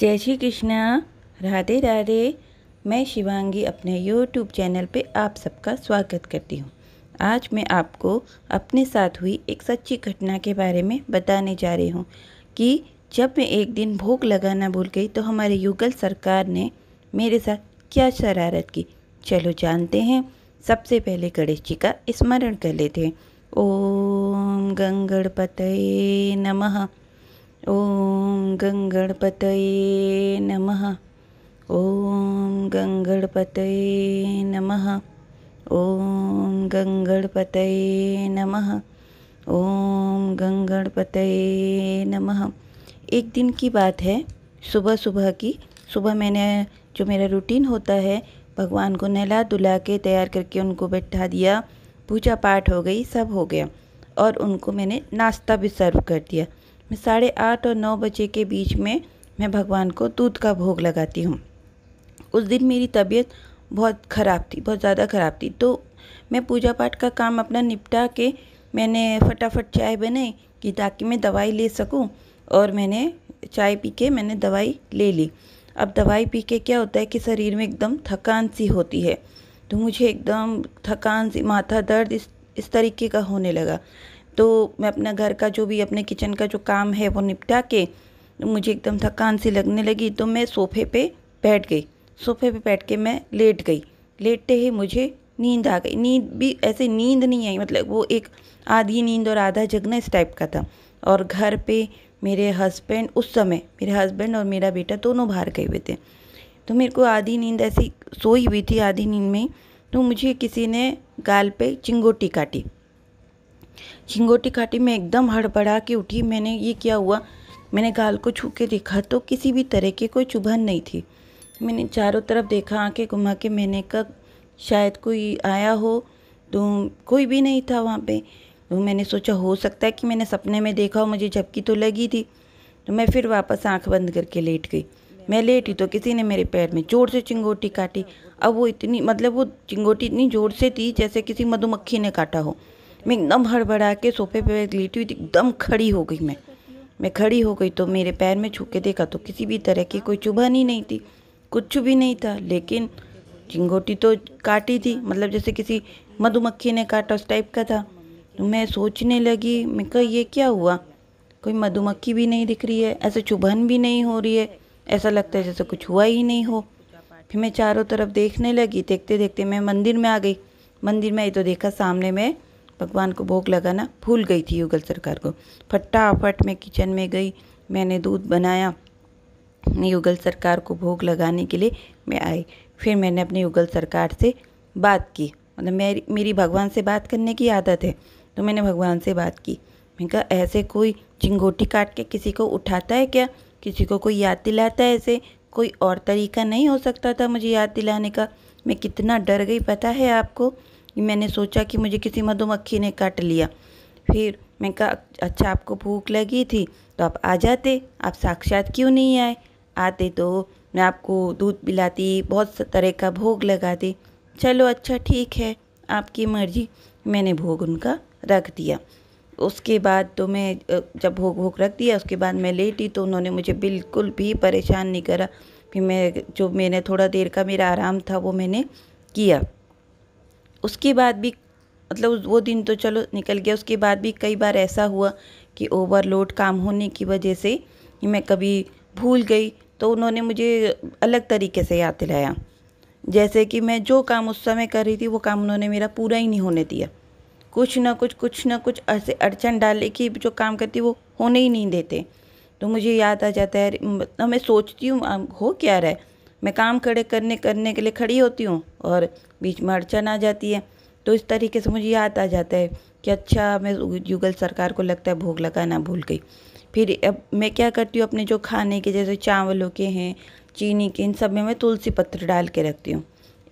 जय श्री कृष्णा राधे राधे मैं शिवांगी अपने YouTube चैनल पे आप सबका स्वागत करती हूँ आज मैं आपको अपने साथ हुई एक सच्ची घटना के बारे में बताने जा रही हूँ कि जब मैं एक दिन भोग लगाना भूल गई तो हमारे युगल सरकार ने मेरे साथ क्या शरारत की चलो जानते हैं सबसे पहले गणेश जी का स्मरण कर लेते हैं ओम गंगणपतये नमः ओम गंगणपतये नमः ॐ गंगणपतये नमः ॐ गंगणपतये नमः ॐ गंगणपतये नमः एक दिन की बात है सुबह सुबह की सुबह मैंने जो मेरा रूटीन होता है भगवान को नहला दुला के तैयार करके उनको बैठा दिया पूजा पाठ हो गई सब हो गया और उनको मैंने नाश्ता भी सर्व कर दिया मैं साढ़े आठ और नौ बजे के बीच में मैं भगवान को दूध का भोग लगाती हूँ उस दिन मेरी तबीयत बहुत ख़राब थी बहुत ज़्यादा ख़राब थी तो मैं पूजा पाठ का काम अपना निपटा के मैंने फटाफट चाय बनाई कि ताकि मैं दवाई ले सकूं और मैंने चाय पी के मैंने दवाई ले ली अब दवाई पी के क्या होता है कि शरीर में एकदम थकान सी होती है तो मुझे एकदम थकान सी माथा दर्द इस इस तरीके का होने लगा तो मैं अपना घर का जो भी अपने किचन का जो काम है वो निपटा के मुझे एकदम थकान सी लगने लगी तो मैं सोफे पे बैठ गई सोफे पे बैठ के मैं लेट गई लेटते ही मुझे नींद आ गई नींद भी ऐसे नींद नहीं आई मतलब वो एक आधी नींद और आधा जगना इस टाइप का था और घर पे मेरे हस्बैंड उस समय मेरे हस्बैंड और मेरा बेटा दोनों बाहर गए हुए थे तो मेरे को आधी नींद ऐसी सोई हुई थी आधी नींद में तो मुझे किसी ने गाल पे चिंगोटी काटी चिंगोटी काटी में एकदम हड़बड़ा के उठी मैंने ये क्या हुआ मैंने गाल को छू के देखा तो किसी भी तरह की कोई चुभन नहीं थी मैंने चारों तरफ देखा आँखें घुमा के मैंने कहा शायद कोई आया हो तो कोई भी नहीं था वहाँ पे तो मैंने सोचा हो सकता है कि मैंने सपने में देखा हो मुझे झपकी तो लगी थी तो मैं फिर वापस आंख बंद करके लेट गई मैं लेटी तो किसी ने मेरे पैर में जोर से चिंगोटी काटी अब वो इतनी मतलब वो चिंगोटी इतनी जोर से थी जैसे किसी मधुमक्खी ने काटा हो मैं एकदम हड़बड़ा के सोफे पे लेटी हुई एकदम खड़ी हो गई मैं मैं खड़ी हो गई तो मेरे पैर में छू के देखा तो किसी भी तरह की कोई चुभन ही नहीं थी कुछ भी नहीं था लेकिन चिंगोटी तो काटी थी मतलब जैसे किसी मधुमक्खी ने काटा उस टाइप का था तो मैं सोचने लगी मैं कह ये क्या हुआ कोई मधुमक्खी भी नहीं दिख रही है ऐसे चुभन भी नहीं हो रही है ऐसा लगता है जैसे कुछ हुआ ही नहीं हो फिर मैं चारों तरफ देखने लगी देखते देखते मैं मंदिर में आ गई मंदिर में आई तो देखा सामने में भगवान को भोग लगाना भूल गई थी युगल सरकार को फटाफट मैं किचन में गई मैंने दूध बनाया युगल सरकार को भोग लगाने के लिए मैं आई फिर मैंने अपने युगल सरकार से बात की मतलब मेरी मेरी भगवान से बात करने की आदत है तो मैंने भगवान से बात की मैंने कहा ऐसे कोई चिंगोटी काट के किसी को उठाता है क्या किसी को कोई याद दिलाता है ऐसे कोई और तरीका नहीं हो सकता था मुझे याद दिलाने का मैं कितना डर गई पता है आपको मैंने सोचा कि मुझे किसी मधुमक्खी ने काट लिया फिर मैं कहा अच्छा आपको भूख लगी थी तो आप आ जाते आप साक्षात क्यों नहीं आए आते तो मैं आपको दूध पिलाती बहुत तरह का भोग लगाती चलो अच्छा ठीक है आपकी मर्जी मैंने भोग उनका रख दिया उसके बाद तो मैं जब भोग भोग रख दिया उसके बाद मैं लेटी तो उन्होंने मुझे बिल्कुल भी परेशान नहीं करा फिर मैं जो मैंने थोड़ा देर का मेरा आराम था वो मैंने किया उसके बाद भी मतलब वो दिन तो चलो निकल गया उसके बाद भी कई बार ऐसा हुआ कि ओवरलोड काम होने की वजह से मैं कभी भूल गई तो उन्होंने मुझे अलग तरीके से याद दिलाया जैसे कि मैं जो काम उस समय कर रही थी वो काम उन्होंने मेरा पूरा ही नहीं होने दिया कुछ ना कुछ कुछ ना कुछ ऐसे अड़चन डाले कि जो काम करती वो होने ही नहीं देते तो मुझे याद आ जाता है मतलब मैं सोचती हूँ हो क्या रहा है मैं काम खड़े करने करने के लिए खड़ी होती हूँ और बीच में अड़चन आ जाती है तो इस तरीके से मुझे याद आ जाता है कि अच्छा मैं युगल सरकार को लगता है भोग लगाना भूल गई फिर अब मैं क्या करती हूँ अपने जो खाने के जैसे चावलों के हैं चीनी के इन सब में मैं तुलसी पत्र डाल के रखती हूँ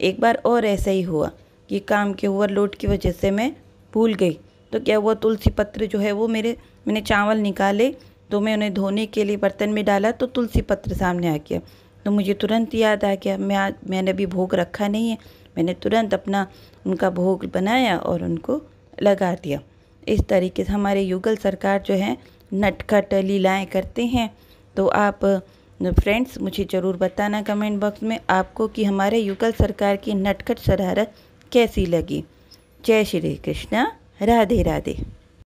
एक बार और ऐसा ही हुआ कि काम के ओवरलोड की वजह से मैं भूल गई तो क्या हुआ तुलसी पत्र जो है वो मेरे मैंने चावल निकाले तो मैं उन्हें धोने के लिए बर्तन में डाला तो तुलसी पत्र सामने आ गया तो मुझे तुरंत याद आ गया मैं आज मैंने अभी भोग रखा नहीं है मैंने तुरंत अपना उनका भोग बनाया और उनको लगा दिया इस तरीके से हमारे युगल सरकार जो है नटखट लीलाएँ करते हैं तो आप फ्रेंड्स मुझे ज़रूर बताना कमेंट बॉक्स में आपको कि हमारे युगल सरकार की नटखट शरारत कैसी लगी जय श्री कृष्णा राधे राधे